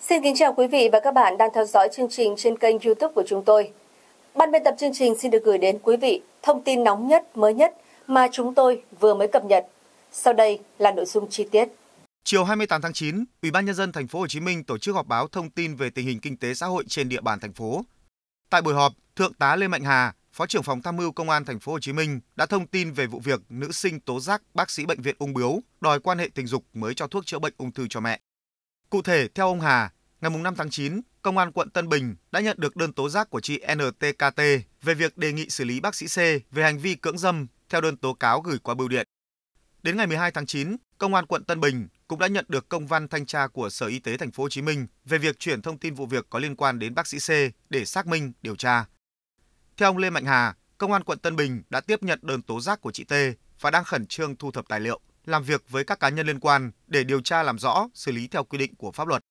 Xin kính chào quý vị và các bạn đang theo dõi chương trình trên kênh YouTube của chúng tôi. Ban biên tập chương trình xin được gửi đến quý vị thông tin nóng nhất, mới nhất mà chúng tôi vừa mới cập nhật. Sau đây là nội dung chi tiết. Chiều 28 tháng 9, Ủy ban nhân dân thành phố Hồ Chí Minh tổ chức họp báo thông tin về tình hình kinh tế xã hội trên địa bàn thành phố. Tại buổi họp, Thượng tá Lê Mạnh Hà, Phó trưởng phòng tham mưu Công an thành phố Hồ Chí Minh đã thông tin về vụ việc nữ sinh tố giác bác sĩ bệnh viện ung bướu đòi quan hệ tình dục mới cho thuốc chữa bệnh ung thư cho mẹ. Cụ thể, theo ông Hà, ngày 5 tháng 9, Công an quận Tân Bình đã nhận được đơn tố giác của chị NTKT về việc đề nghị xử lý bác sĩ C về hành vi cưỡng dâm theo đơn tố cáo gửi qua bưu điện. Đến ngày 12 tháng 9, Công an quận Tân Bình cũng đã nhận được công văn thanh tra của Sở Y tế thành phố Hồ Chí Minh về việc chuyển thông tin vụ việc có liên quan đến bác sĩ C để xác minh, điều tra. Theo ông Lê Mạnh Hà, Công an quận Tân Bình đã tiếp nhận đơn tố giác của chị T và đang khẩn trương thu thập tài liệu, làm việc với các cá nhân liên quan để điều tra làm rõ, xử lý theo quy định của pháp luật.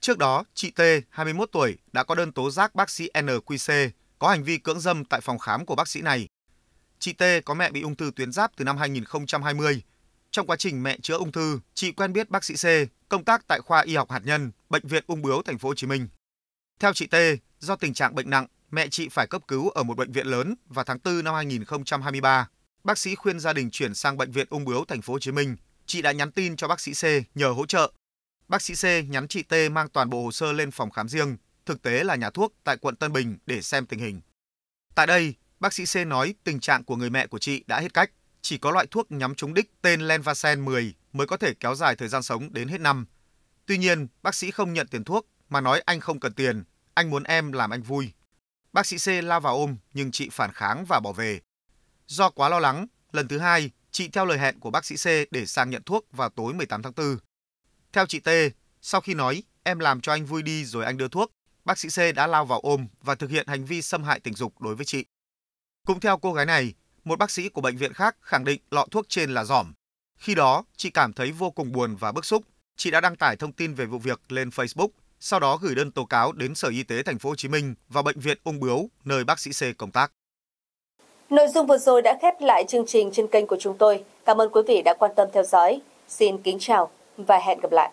Trước đó, chị T, 21 tuổi, đã có đơn tố giác bác sĩ NQC có hành vi cưỡng dâm tại phòng khám của bác sĩ này. Chị T có mẹ bị ung thư tuyến giáp từ năm 2020. Trong quá trình mẹ chữa ung thư, chị quen biết bác sĩ C, công tác tại khoa y học hạt nhân, bệnh viện Ung bướu thành phố Hồ Chí Minh. Theo chị T, do tình trạng bệnh nặng mẹ chị phải cấp cứu ở một bệnh viện lớn vào tháng 4 năm 2023. Bác sĩ khuyên gia đình chuyển sang bệnh viện ung bướu thành phố Hồ Chí Minh. Chị đã nhắn tin cho bác sĩ C nhờ hỗ trợ. Bác sĩ C nhắn chị T mang toàn bộ hồ sơ lên phòng khám riêng, thực tế là nhà thuốc tại quận Tân Bình để xem tình hình. Tại đây, bác sĩ C nói tình trạng của người mẹ của chị đã hết cách, chỉ có loại thuốc nhắm trúng đích tên Lenvacen 10 mới có thể kéo dài thời gian sống đến hết năm. Tuy nhiên, bác sĩ không nhận tiền thuốc mà nói anh không cần tiền, anh muốn em làm anh vui. Bác sĩ C lao vào ôm nhưng chị phản kháng và bỏ về. Do quá lo lắng, lần thứ hai, chị theo lời hẹn của bác sĩ C để sang nhận thuốc vào tối 18 tháng 4. Theo chị T, sau khi nói em làm cho anh vui đi rồi anh đưa thuốc, bác sĩ C đã lao vào ôm và thực hiện hành vi xâm hại tình dục đối với chị. Cũng theo cô gái này, một bác sĩ của bệnh viện khác khẳng định lọ thuốc trên là giỏm. Khi đó, chị cảm thấy vô cùng buồn và bức xúc. Chị đã đăng tải thông tin về vụ việc lên Facebook sau đó gửi đơn tố cáo đến Sở Y tế Thành phố Hồ Chí Minh và bệnh viện Ung Bướu nơi bác sĩ C công tác. Nội dung vừa rồi đã khép lại chương trình trên kênh của chúng tôi. Cảm ơn quý vị đã quan tâm theo dõi. Xin kính chào và hẹn gặp lại.